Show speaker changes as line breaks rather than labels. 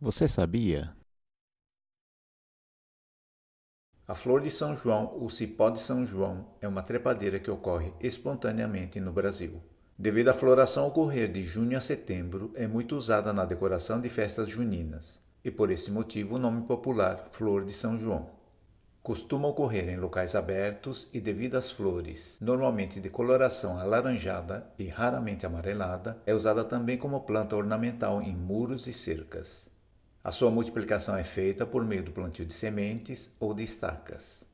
Você sabia?
A flor de São João ou cipó de São João é uma trepadeira que ocorre espontaneamente no Brasil. Devido à floração ocorrer de junho a setembro, é muito usada na decoração de festas juninas e por este motivo o nome popular flor de São João. Costuma ocorrer em locais abertos e devido às flores, normalmente de coloração alaranjada e raramente amarelada, é usada também como planta ornamental em muros e cercas. A sua multiplicação é feita por meio do plantio de sementes ou de estacas.